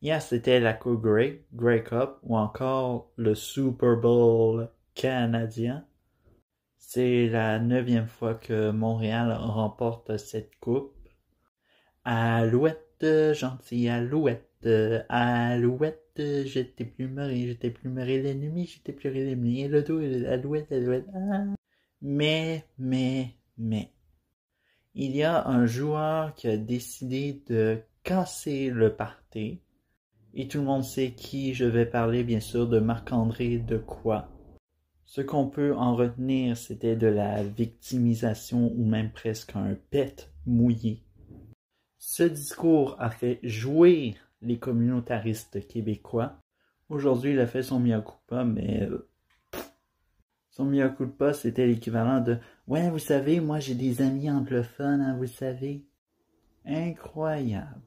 Hier, c'était la Coupe Grey, Grey Cup ou encore le Super Bowl canadien. C'est la neuvième fois que Montréal remporte cette coupe. Alouette, gentille alouette, alouette, j'étais plus marré, j'étais plus les l'ennemi, j'étais plus rire l'ennemi, et le dos, alouette, alouette, ah. Mais, mais, mais, il y a un joueur qui a décidé de casser le parti. Et tout le monde sait qui je vais parler, bien sûr, de Marc-André de quoi. Ce qu'on peut en retenir, c'était de la victimisation ou même presque un pet mouillé. Ce discours a fait jouer les communautaristes québécois. Aujourd'hui, il a fait son mea mais euh, son mea c'était l'équivalent de Ouais, vous savez, moi j'ai des amis anglophones, hein, vous savez. Incroyable.